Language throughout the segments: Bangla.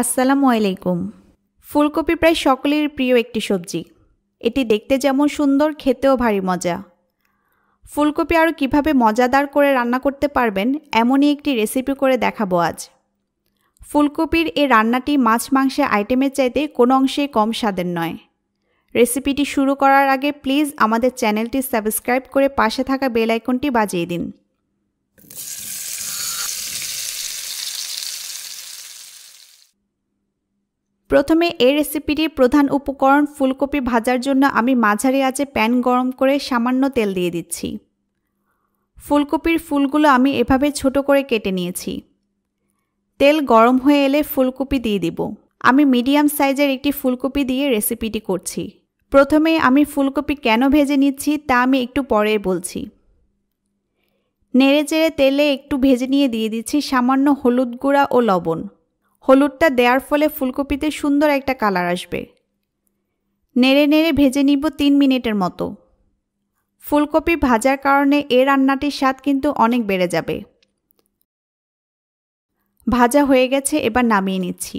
আসসালামু আলাইকুম ফুলকপি প্রায় সকলের প্রিয় একটি সবজি এটি দেখতে যেমন সুন্দর খেতেও ভারী মজা ফুলকপি আরও কিভাবে মজাদার করে রান্না করতে পারবেন এমনই একটি রেসিপি করে দেখাবো আজ ফুলকপির এ রান্নাটি মাছ মাংসের আইটেমের চাইতে কোনো অংশেই কম স্বাদের নয় রেসিপিটি শুরু করার আগে প্লিজ আমাদের চ্যানেলটি সাবস্ক্রাইব করে পাশে থাকা বেল আইকনটি বাজিয়ে দিন প্রথমে এই রেসিপিটির প্রধান উপকরণ ফুলকপি ভাজার জন্য আমি মাঝারি আঁচে প্যান গরম করে সামান্য তেল দিয়ে দিচ্ছি ফুলকপির ফুলগুলো আমি এভাবে ছোট করে কেটে নিয়েছি তেল গরম হয়ে এলে ফুলকপি দিয়ে দিব আমি মিডিয়াম সাইজের একটি ফুলকপি দিয়ে রেসিপিটি করছি প্রথমে আমি ফুলকপি কেন ভেজে নিচ্ছি তা আমি একটু পরে বলছি নেড়ে চেড়ে তেলে একটু ভেজে নিয়ে দিয়ে দিচ্ছি সামান্য হলুদ গুঁড়া ও লবণ হলুদটা দেওয়ার ফলে ফুলকপিতে সুন্দর একটা কালার আসবে নেড়ে নেড়ে ভেজে নিব তিন মিনিটের মতো ফুলকপি ভাজার কারণে এ রান্নাটির স্বাদ কিন্তু অনেক বেড়ে যাবে ভাজা হয়ে গেছে এবার নামিয়ে নিচ্ছি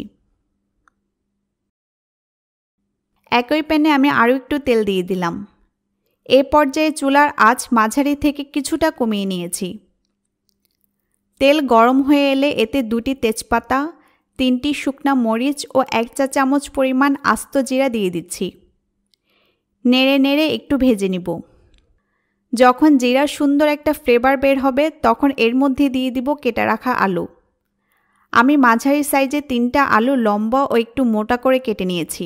একই প্যানে আমি আরও একটু তেল দিয়ে দিলাম এ পর্যায়ে চুলার আঁচ মাঝারি থেকে কিছুটা কমিয়ে নিয়েছি তেল গরম হয়ে এলে এতে দুটি তেজপাতা তিনটি শুকনা মরিচ ও এক চা চামচ পরিমাণ আস্ত জিরা দিয়ে দিচ্ছি নেড়ে নেড়ে একটু ভেজে নিব যখন জিরার সুন্দর একটা ফ্লেভার বের হবে তখন এর মধ্যে দিয়ে দিব কেটে রাখা আলু আমি মাঝারি সাইজে তিনটা আলু লম্বা ও একটু মোটা করে কেটে নিয়েছি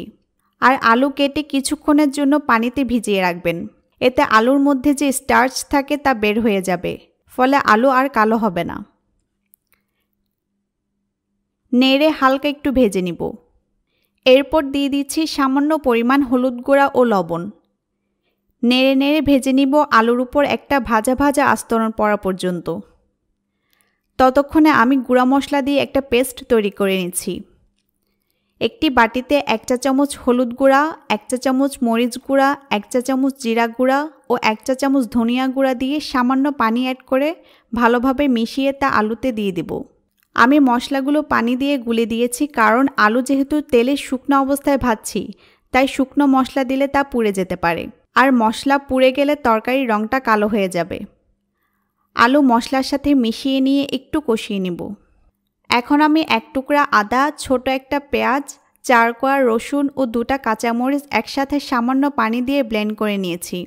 আর আলু কেটে কিছুক্ষণের জন্য পানিতে ভিজিয়ে রাখবেন এতে আলুর মধ্যে যে স্টার্চ থাকে তা বের হয়ে যাবে ফলে আলু আর কালো হবে না নেড়ে হালকা একটু ভেজে নিব এরপর দিয়ে দিচ্ছি সামান্য পরিমাণ হলুদ গুঁড়া ও লবণ নেড়ে নেড়ে ভেজে নিব আলুর উপর একটা ভাজা ভাজা আস্তরণ পড়া পর্যন্ত ততক্ষণে আমি গুঁড়া মশলা দিয়ে একটা পেস্ট তৈরি করে নিচ্ছি একটি বাটিতে এক চা চামচ হলুদ গুঁড়া এক চা চামচ মরিচ গুঁড়া এক চা চামচ জিরা গুঁড়া ও এক চা চামচ ধনিয়া গুঁড়া দিয়ে সামান্য পানি অ্যাড করে ভালোভাবে মিশিয়ে তা আলুতে দিয়ে দেবো আমি মশলাগুলো পানি দিয়ে গুলে দিয়েছি কারণ আলু যেহেতু তেলে শুকনো অবস্থায় ভাজছি তাই শুকনো মশলা দিলে তা পুড়ে যেতে পারে আর মশলা পুড়ে গেলে তরকারির রঙটা কালো হয়ে যাবে আলু মশলার সাথে মিশিয়ে নিয়ে একটু কষিয়ে নিব এখন আমি এক টুকরা আদা ছোট একটা পেঁয়াজ চার কোয়া রসুন ও দুটা কাঁচামরিচ একসাথে সামান্য পানি দিয়ে ব্লেন্ড করে নিয়েছি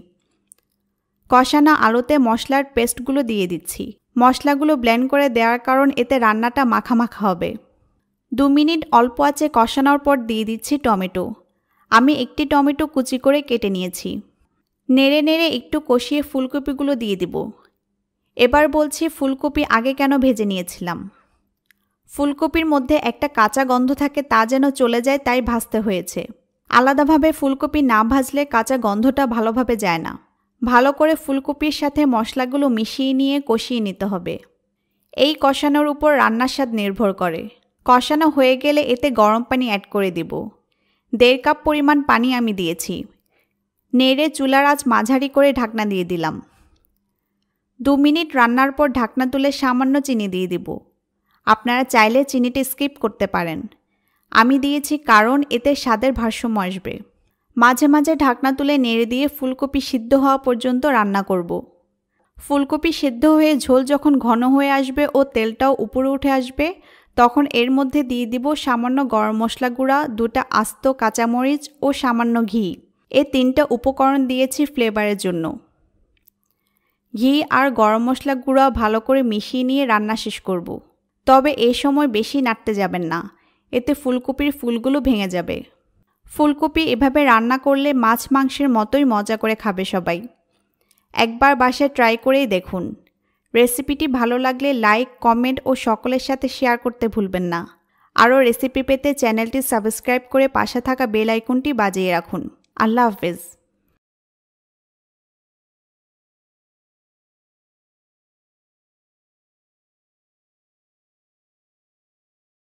কষানো আলুতে মশলার পেস্টগুলো দিয়ে দিচ্ছি মশলাগুলো ব্লেন্ড করে দেওয়ার কারণ এতে রান্নাটা মাখামাখা হবে দু মিনিট অল্প আঁচে কষানোর পর দিয়ে দিচ্ছি টমেটো আমি একটি টমেটো কুচি করে কেটে নিয়েছি নেড়ে নেড়ে একটু কষিয়ে ফুলকপিগুলো দিয়ে দিব এবার বলছি ফুলকপি আগে কেন ভেজে নিয়েছিলাম ফুলকপির মধ্যে একটা কাঁচা গন্ধ থাকে তা যেন চলে যায় তাই ভাজতে হয়েছে আলাদাভাবে ফুলকপি না ভাজলে কাঁচা গন্ধটা ভালোভাবে যায় না ভালো করে ফুলকপির সাথে মশলাগুলো মিশিয়ে নিয়ে কষিয়ে নিতে হবে এই কষানোর উপর রান্নার স্বাদ নির্ভর করে কষানো হয়ে গেলে এতে গরম পানি অ্যাড করে দেব দেড় কাপ পরিমাণ পানি আমি দিয়েছি নেড়ে চুলার আজ মাঝারি করে ঢাকনা দিয়ে দিলাম দু মিনিট রান্নার পর ঢাকনা তুলে সামান্য চিনি দিয়ে দিব আপনারা চাইলে চিনিটি স্কিপ করতে পারেন আমি দিয়েছি কারণ এতে স্বাদের ভারসাম্য আসবে মাঝে মাঝে ঢাকনা তুলে নেড়ে দিয়ে ফুলকপি সিদ্ধ হওয়া পর্যন্ত রান্না করব। ফুলকপি সিদ্ধ হয়ে ঝোল যখন ঘন হয়ে আসবে ও তেলটাও উপরে উঠে আসবে তখন এর মধ্যে দিয়ে দিব সামান্য গরম মশলা গুঁড়া দুটা আস্ত কাঁচামরিচ ও সামান্য ঘি এ তিনটা উপকরণ দিয়েছি ফ্লেভারের জন্য ঘি আর গরম মশলা গুঁড়া ভালো করে মিশিয়ে নিয়ে রান্না শেষ করব। তবে এই সময় বেশি নাড়তে যাবেন না এতে ফুলকপির ফুলগুলো ভেঙে যাবে ফুলকপি এভাবে রান্না করলে মাছ মাংসের মতোই মজা করে খাবে সবাই একবার বাসায় ট্রাই করেই দেখুন রেসিপিটি ভালো লাগলে লাইক কমেন্ট ও সকলের সাথে শেয়ার করতে ভুলবেন না আরও রেসিপি পেতে চ্যানেলটি সাবস্ক্রাইব করে পাশে থাকা বেল আইকনটি বাজিয়ে রাখুন আল্লাহ হাফেজ